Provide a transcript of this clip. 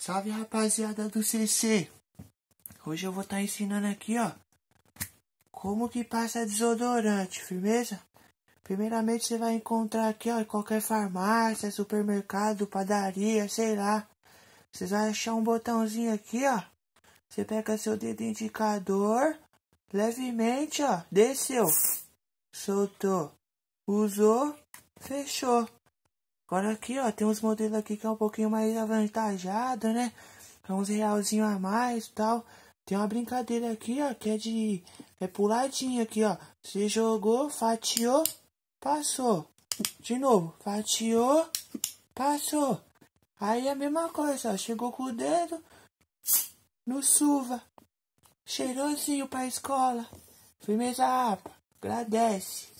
Salve rapaziada do CC! Hoje eu vou estar tá ensinando aqui, ó, como que passa desodorante, firmeza? Primeiramente você vai encontrar aqui, ó, em qualquer farmácia, supermercado, padaria, sei lá. Você vai achar um botãozinho aqui, ó. Você pega seu dedo indicador, levemente, ó, desceu, soltou, usou, fechou. Agora aqui, ó, tem uns modelos aqui que é um pouquinho mais avantajado, né? É uns realzinho a mais e tal. Tem uma brincadeira aqui, ó, que é de... É puladinha aqui, ó. Você jogou, fatiou, passou. De novo, fatiou, passou. Aí é a mesma coisa, ó. Chegou com o dedo no suva. Cheirosinho pra escola. Firmeza, apa. Agradece.